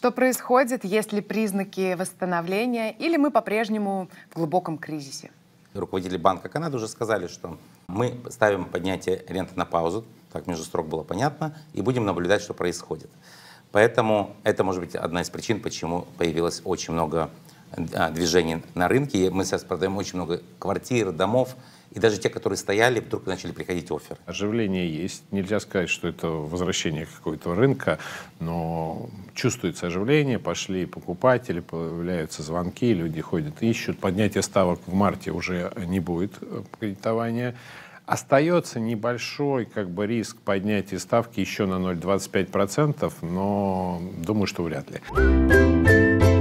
Что происходит, есть ли признаки восстановления или мы по-прежнему в глубоком кризисе? Руководители Банка Канады уже сказали, что мы ставим поднятие ренты на паузу, так между строк было понятно, и будем наблюдать, что происходит. Поэтому это может быть одна из причин, почему появилось очень много а, движение на рынке. Мы сейчас продаем очень много квартир, домов. И даже те, которые стояли, вдруг начали приходить оферы. Оживление есть. Нельзя сказать, что это возвращение какого-то рынка, но чувствуется оживление, пошли покупатели, появляются звонки, люди ходят, ищут. Поднятие ставок в марте уже не будет кредитования. Остается небольшой как бы, риск поднятия ставки еще на 0,25%, но думаю, что вряд ли.